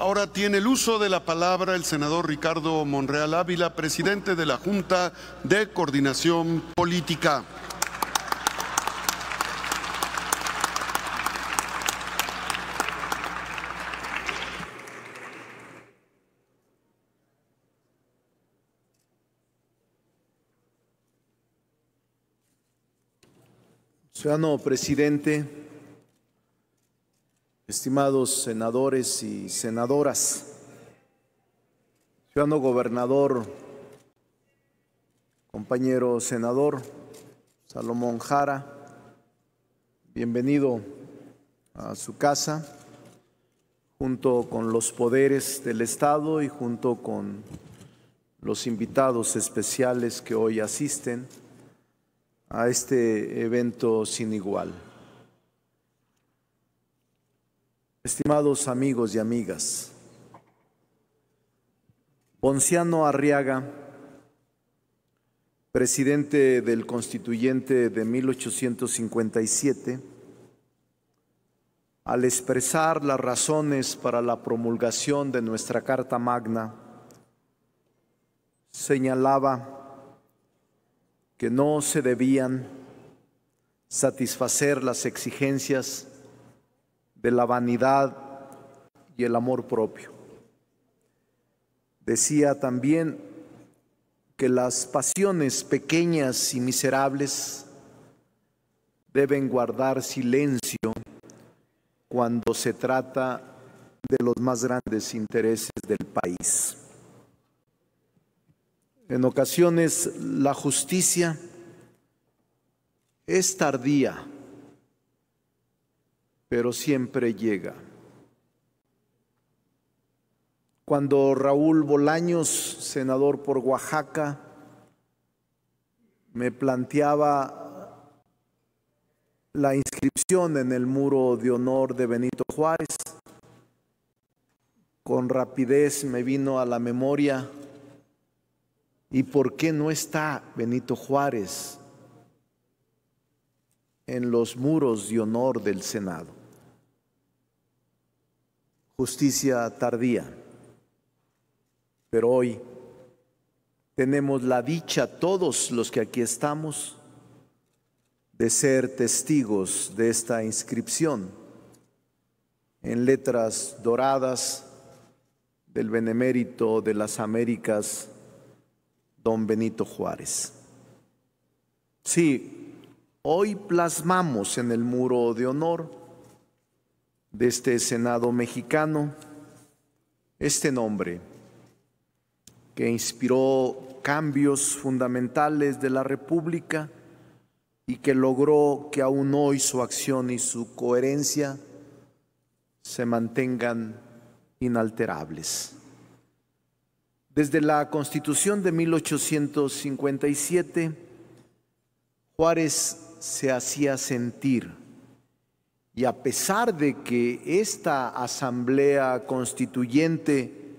Ahora tiene el uso de la palabra el senador Ricardo Monreal Ávila, presidente de la Junta de Coordinación Política. Señor presidente, Estimados senadores y senadoras, ciudadano gobernador, compañero senador Salomón Jara, bienvenido a su casa, junto con los poderes del Estado y junto con los invitados especiales que hoy asisten a este evento sin igual. Estimados amigos y amigas, Ponciano Arriaga, presidente del constituyente de 1857, al expresar las razones para la promulgación de nuestra Carta Magna, señalaba que no se debían satisfacer las exigencias de la vanidad y el amor propio. Decía también que las pasiones pequeñas y miserables deben guardar silencio cuando se trata de los más grandes intereses del país. En ocasiones la justicia es tardía pero siempre llega. Cuando Raúl Bolaños, senador por Oaxaca, me planteaba la inscripción en el muro de honor de Benito Juárez, con rapidez me vino a la memoria, ¿y por qué no está Benito Juárez en los muros de honor del Senado? justicia tardía. Pero hoy tenemos la dicha, todos los que aquí estamos, de ser testigos de esta inscripción en letras doradas del benemérito de las Américas, don Benito Juárez. Sí, hoy plasmamos en el muro de honor de este Senado mexicano este nombre que inspiró cambios fundamentales de la República y que logró que aún hoy su acción y su coherencia se mantengan inalterables. Desde la Constitución de 1857, Juárez se hacía sentir y a pesar de que esta asamblea constituyente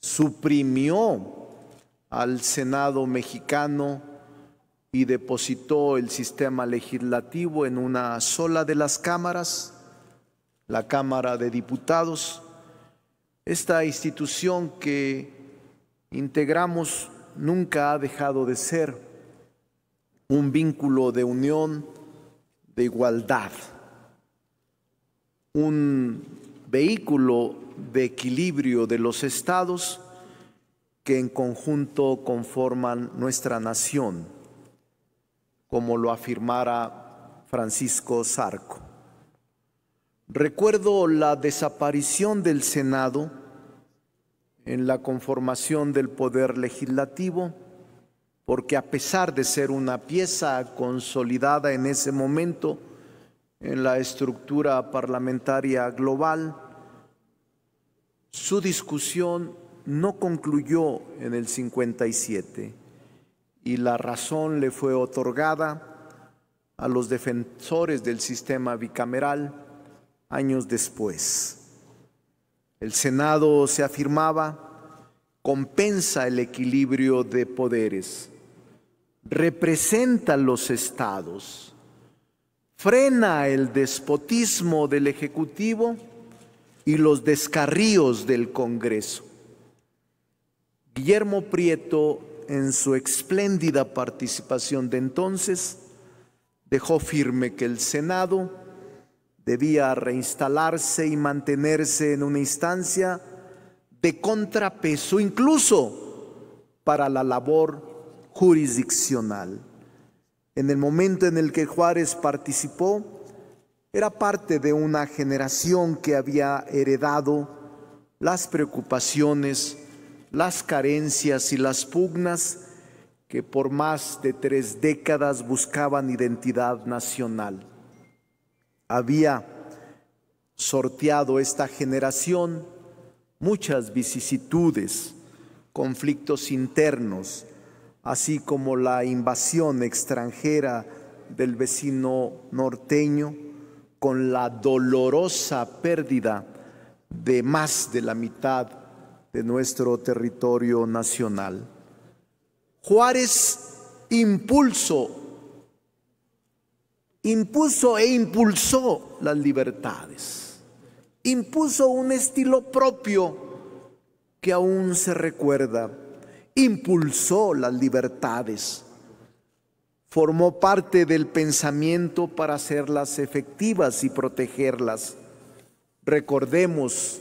suprimió al Senado mexicano y depositó el sistema legislativo en una sola de las cámaras, la Cámara de Diputados, esta institución que integramos nunca ha dejado de ser un vínculo de unión, de igualdad un vehículo de equilibrio de los estados que en conjunto conforman nuestra nación, como lo afirmara Francisco Sarco. Recuerdo la desaparición del Senado en la conformación del poder legislativo, porque a pesar de ser una pieza consolidada en ese momento, en la estructura parlamentaria global, su discusión no concluyó en el 57 y la razón le fue otorgada a los defensores del sistema bicameral años después. El Senado, se afirmaba, compensa el equilibrio de poderes, representa los estados frena el despotismo del Ejecutivo y los descarríos del Congreso. Guillermo Prieto, en su espléndida participación de entonces, dejó firme que el Senado debía reinstalarse y mantenerse en una instancia de contrapeso, incluso para la labor jurisdiccional en el momento en el que Juárez participó, era parte de una generación que había heredado las preocupaciones, las carencias y las pugnas que por más de tres décadas buscaban identidad nacional. Había sorteado esta generación muchas vicisitudes, conflictos internos, así como la invasión extranjera del vecino norteño, con la dolorosa pérdida de más de la mitad de nuestro territorio nacional. Juárez impulso, impuso e impulsó las libertades, impuso un estilo propio que aún se recuerda impulsó las libertades, formó parte del pensamiento para hacerlas efectivas y protegerlas. Recordemos,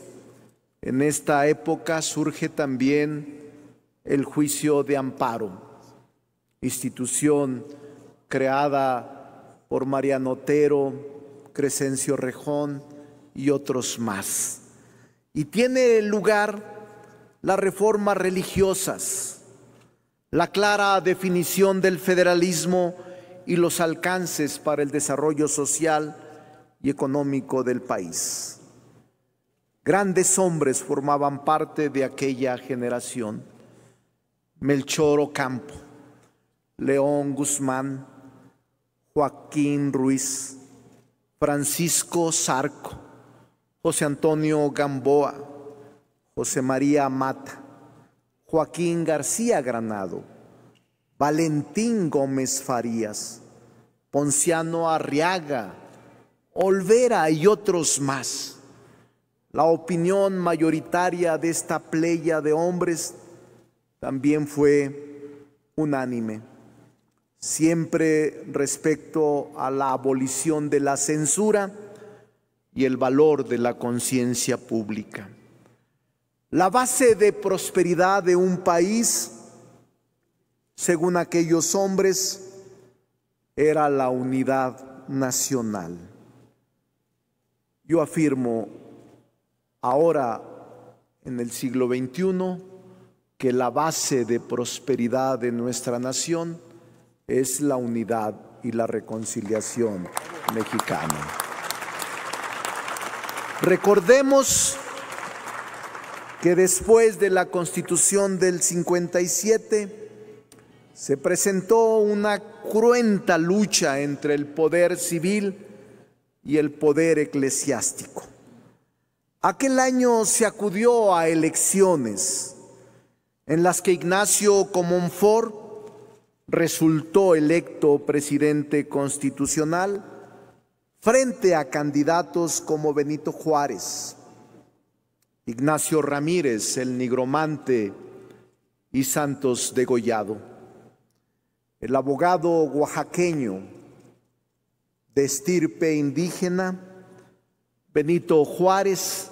en esta época surge también el juicio de amparo, institución creada por Mariano Otero, Crescencio Rejón y otros más. Y tiene lugar las reformas religiosas, la clara definición del federalismo y los alcances para el desarrollo social y económico del país. Grandes hombres formaban parte de aquella generación. Melchor Ocampo, León Guzmán, Joaquín Ruiz, Francisco Zarco, José Antonio Gamboa, José María Mata, Joaquín García Granado, Valentín Gómez Farías, Ponciano Arriaga, Olvera y otros más. La opinión mayoritaria de esta playa de hombres también fue unánime, siempre respecto a la abolición de la censura y el valor de la conciencia pública. La base de prosperidad de un país, según aquellos hombres, era la unidad nacional. Yo afirmo ahora, en el siglo XXI, que la base de prosperidad de nuestra nación es la unidad y la reconciliación mexicana. Recordemos que después de la constitución del 57 se presentó una cruenta lucha entre el poder civil y el poder eclesiástico. Aquel año se acudió a elecciones en las que Ignacio Comonfort resultó electo presidente constitucional frente a candidatos como Benito Juárez, Ignacio Ramírez, el nigromante y Santos degollado. El abogado oaxaqueño de estirpe indígena, Benito Juárez,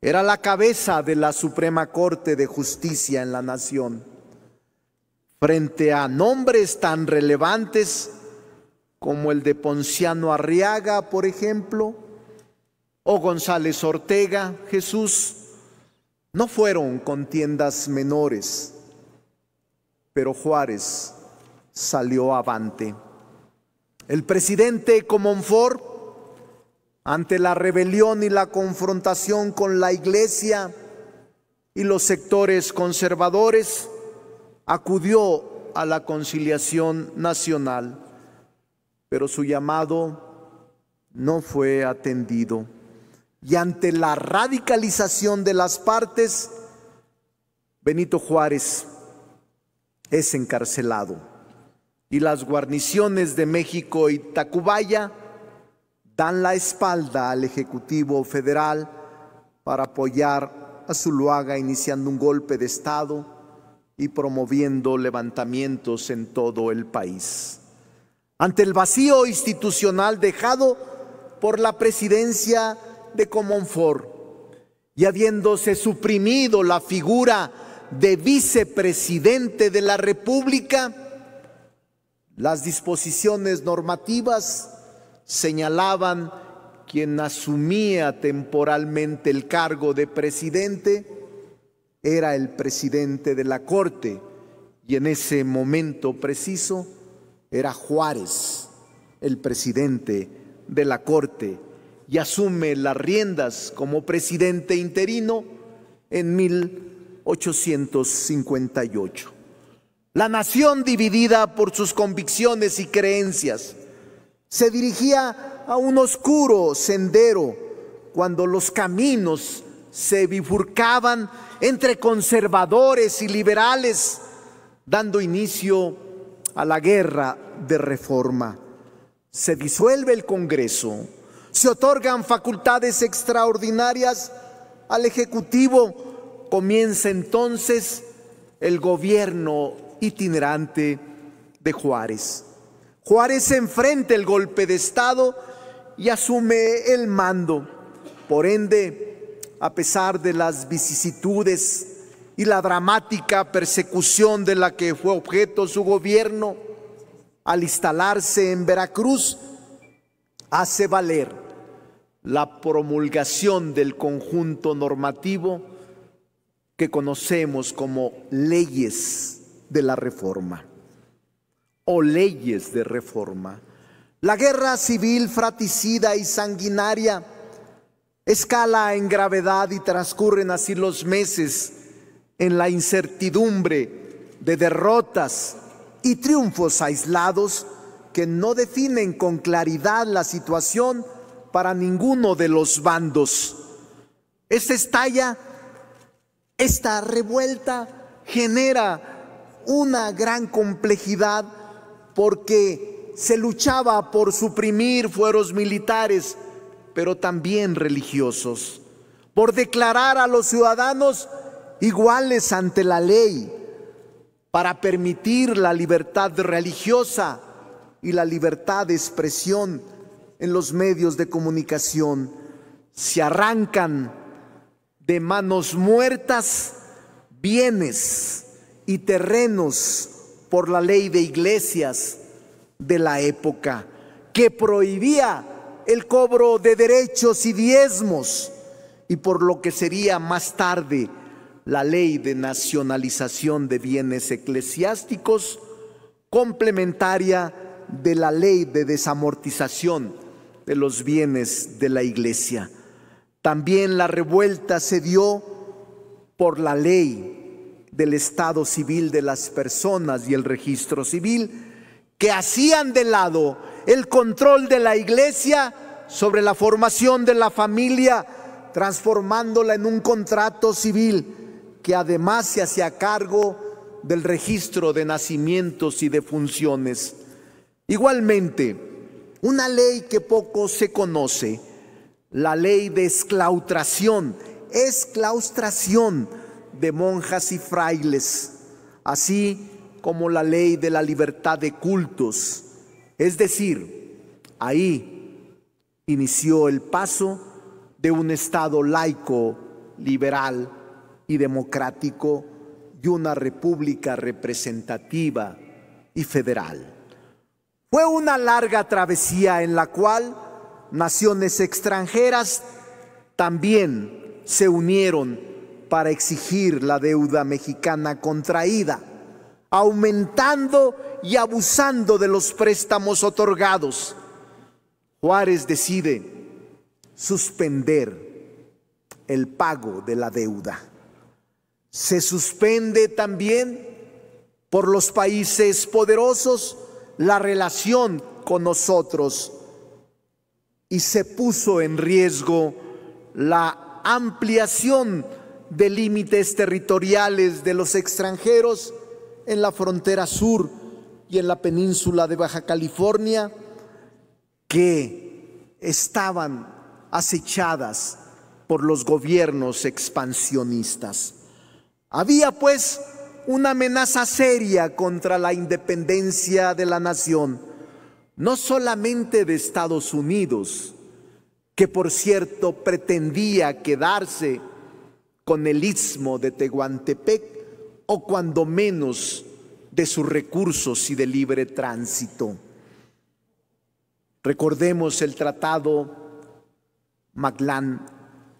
era la cabeza de la Suprema Corte de Justicia en la Nación. Frente a nombres tan relevantes como el de Ponciano Arriaga, por ejemplo, o oh, González Ortega, Jesús, no fueron contiendas menores, pero Juárez salió avante. El presidente Comonfort, ante la rebelión y la confrontación con la iglesia y los sectores conservadores, acudió a la conciliación nacional, pero su llamado no fue atendido y ante la radicalización de las partes, Benito Juárez es encarcelado y las guarniciones de México y Tacubaya dan la espalda al Ejecutivo Federal para apoyar a Zuluaga iniciando un golpe de Estado y promoviendo levantamientos en todo el país. Ante el vacío institucional dejado por la presidencia de Comonfort y habiéndose suprimido la figura de vicepresidente de la República, las disposiciones normativas señalaban quien asumía temporalmente el cargo de presidente era el presidente de la Corte y en ese momento preciso era Juárez, el presidente de la Corte y asume las riendas como presidente interino en 1858. La nación dividida por sus convicciones y creencias se dirigía a un oscuro sendero cuando los caminos se bifurcaban entre conservadores y liberales, dando inicio a la guerra de reforma. Se disuelve el Congreso se otorgan facultades extraordinarias al Ejecutivo. Comienza entonces el gobierno itinerante de Juárez. Juárez enfrenta el golpe de Estado y asume el mando. Por ende, a pesar de las vicisitudes y la dramática persecución de la que fue objeto su gobierno, al instalarse en Veracruz, hace valer la promulgación del conjunto normativo que conocemos como leyes de la reforma o leyes de reforma. La guerra civil fratricida y sanguinaria escala en gravedad y transcurren así los meses en la incertidumbre de derrotas y triunfos aislados que no definen con claridad la situación para ninguno de los bandos. Esta estalla, esta revuelta genera una gran complejidad porque se luchaba por suprimir fueros militares, pero también religiosos, por declarar a los ciudadanos iguales ante la ley, para permitir la libertad religiosa y la libertad de expresión en los medios de comunicación se arrancan de manos muertas bienes y terrenos por la ley de iglesias de la época, que prohibía el cobro de derechos y diezmos, y por lo que sería más tarde la ley de nacionalización de bienes eclesiásticos, complementaria de la ley de desamortización de los bienes de la iglesia. También la revuelta se dio por la ley del estado civil de las personas y el registro civil, que hacían de lado el control de la iglesia sobre la formación de la familia, transformándola en un contrato civil que además se hacía cargo del registro de nacimientos y de funciones. Igualmente, una ley que poco se conoce, la ley de esclautración, esclaustración de monjas y frailes, así como la ley de la libertad de cultos. Es decir, ahí inició el paso de un Estado laico, liberal y democrático y una república representativa y federal. Fue una larga travesía en la cual naciones extranjeras también se unieron para exigir la deuda mexicana contraída, aumentando y abusando de los préstamos otorgados. Juárez decide suspender el pago de la deuda. Se suspende también por los países poderosos la relación con nosotros y se puso en riesgo la ampliación de límites territoriales de los extranjeros en la frontera sur y en la península de Baja California que estaban acechadas por los gobiernos expansionistas. Había pues una amenaza seria contra la independencia de la nación, no solamente de Estados Unidos, que por cierto pretendía quedarse con el istmo de Tehuantepec o cuando menos de sus recursos y de libre tránsito. Recordemos el tratado Maglán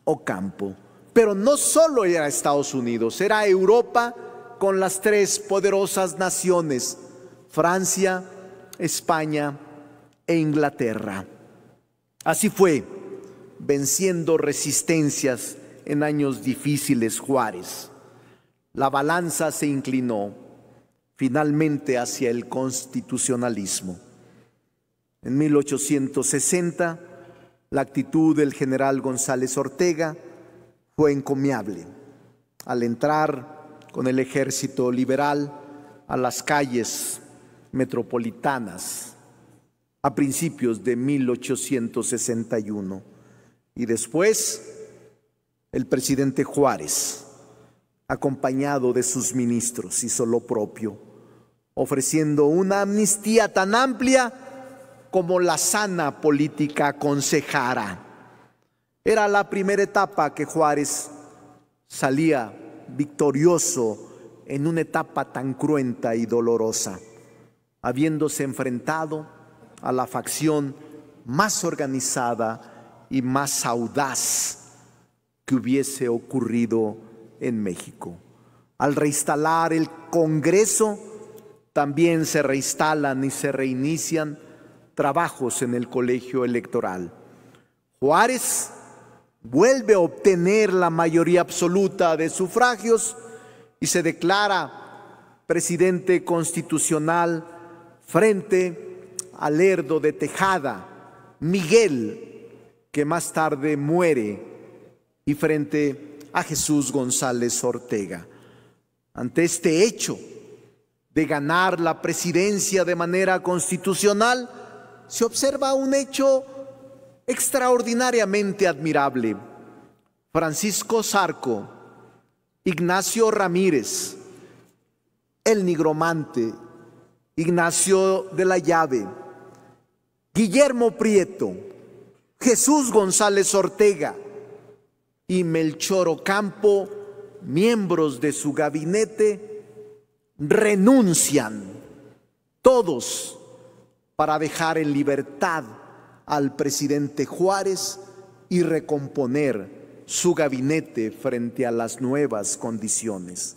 Ocampo, pero no solo era Estados Unidos, era Europa, con las tres poderosas naciones, Francia, España e Inglaterra. Así fue, venciendo resistencias en años difíciles Juárez. La balanza se inclinó finalmente hacia el constitucionalismo. En 1860, la actitud del general González Ortega fue encomiable. Al entrar con el ejército liberal a las calles metropolitanas a principios de 1861. Y después el presidente Juárez, acompañado de sus ministros, hizo lo propio, ofreciendo una amnistía tan amplia como la sana política aconsejara. Era la primera etapa que Juárez salía victorioso en una etapa tan cruenta y dolorosa, habiéndose enfrentado a la facción más organizada y más audaz que hubiese ocurrido en México. Al reinstalar el Congreso, también se reinstalan y se reinician trabajos en el colegio electoral. Juárez vuelve a obtener la mayoría absoluta de sufragios y se declara presidente constitucional frente al Lerdo de Tejada, Miguel, que más tarde muere, y frente a Jesús González Ortega. Ante este hecho de ganar la presidencia de manera constitucional, se observa un hecho extraordinariamente admirable. Francisco Zarco, Ignacio Ramírez, el nigromante, Ignacio de la Llave, Guillermo Prieto, Jesús González Ortega y Melchor Ocampo, miembros de su gabinete, renuncian todos para dejar en libertad al presidente Juárez y recomponer su gabinete frente a las nuevas condiciones.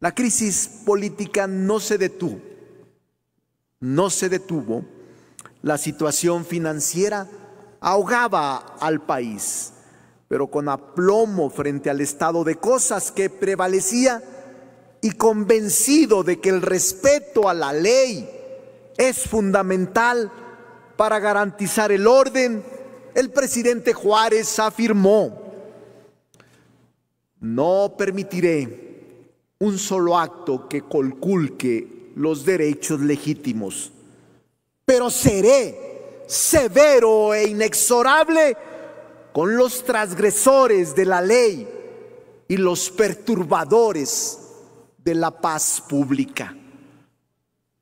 La crisis política no se detuvo, no se detuvo. La situación financiera ahogaba al país, pero con aplomo frente al estado de cosas que prevalecía y convencido de que el respeto a la ley es fundamental para garantizar el orden, el presidente Juárez afirmó, no permitiré un solo acto que colculque los derechos legítimos, pero seré severo e inexorable con los transgresores de la ley y los perturbadores de la paz pública.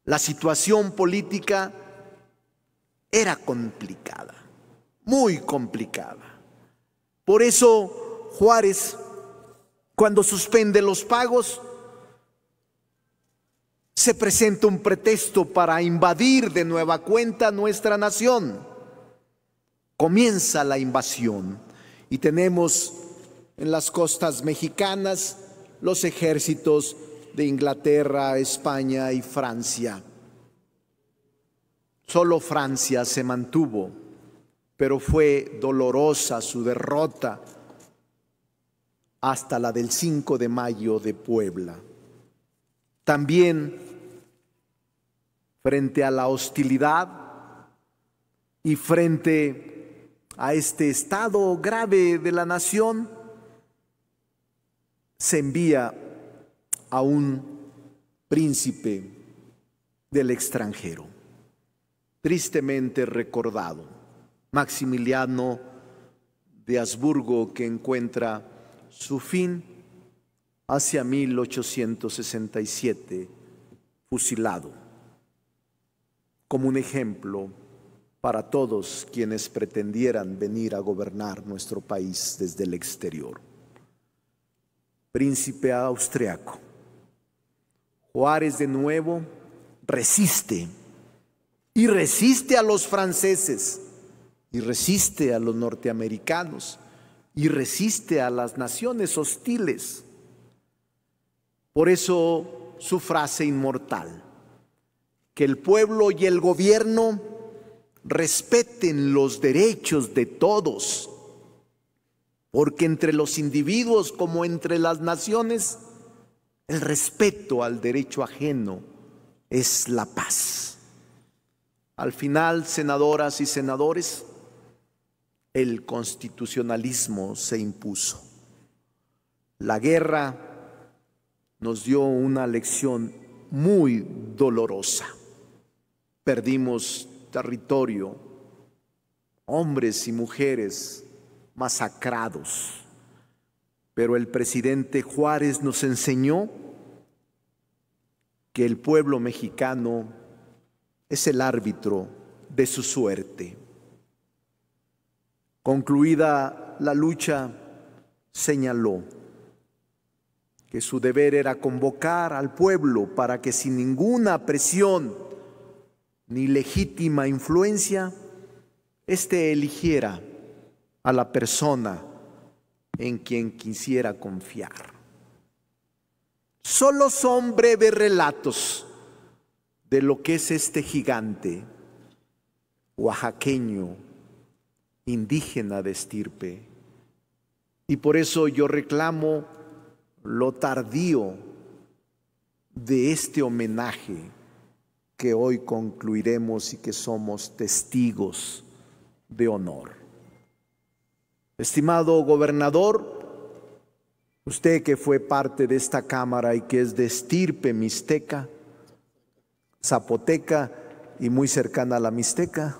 La situación política era complicada, muy complicada. Por eso Juárez, cuando suspende los pagos, se presenta un pretexto para invadir de nueva cuenta nuestra nación. Comienza la invasión y tenemos en las costas mexicanas los ejércitos de Inglaterra, España y Francia. Solo Francia se mantuvo, pero fue dolorosa su derrota hasta la del 5 de mayo de Puebla. También frente a la hostilidad y frente a este estado grave de la nación, se envía a un príncipe del extranjero tristemente recordado. Maximiliano de Habsburgo que encuentra su fin hacia 1867, fusilado, como un ejemplo para todos quienes pretendieran venir a gobernar nuestro país desde el exterior. Príncipe austriaco, Juárez de nuevo resiste y resiste a los franceses, y resiste a los norteamericanos, y resiste a las naciones hostiles. Por eso su frase inmortal, que el pueblo y el gobierno respeten los derechos de todos, porque entre los individuos como entre las naciones, el respeto al derecho ajeno es la paz. Al final, senadoras y senadores, el constitucionalismo se impuso. La guerra nos dio una lección muy dolorosa. Perdimos territorio, hombres y mujeres masacrados. Pero el presidente Juárez nos enseñó que el pueblo mexicano es el árbitro de su suerte. Concluida la lucha, señaló que su deber era convocar al pueblo para que sin ninguna presión ni legítima influencia, éste eligiera a la persona en quien quisiera confiar. Solo son breves relatos de lo que es este gigante oaxaqueño, indígena de estirpe. Y por eso yo reclamo lo tardío de este homenaje que hoy concluiremos y que somos testigos de honor. Estimado gobernador, usted que fue parte de esta Cámara y que es de estirpe mixteca, zapoteca y muy cercana a la mixteca.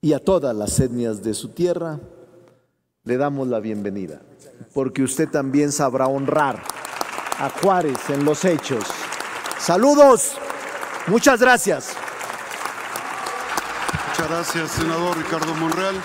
Y a todas las etnias de su tierra le damos la bienvenida, porque usted también sabrá honrar a Juárez en los hechos. Saludos, muchas gracias. Muchas gracias, senador Ricardo Monreal.